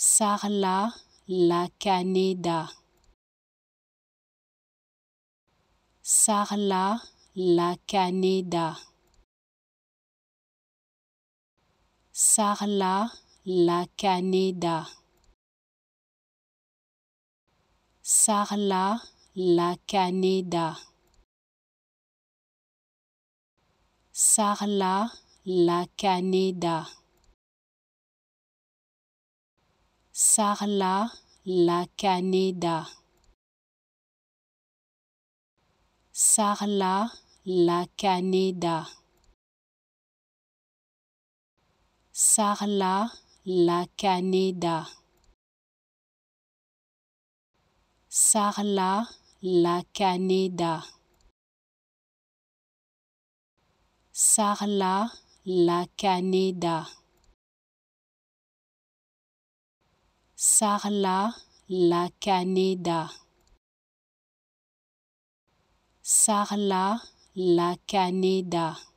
Sarla la Canada. Sarla la Canada. Sarla la Canada. Sarla la Canada. Sarla la Canada. Sarla la Caneda. Sarla la Caneda. Sarla la Caneda. Sarla la Caneda. Sarla la Caneda. Sarla la Caneda. Sarla la Caneda.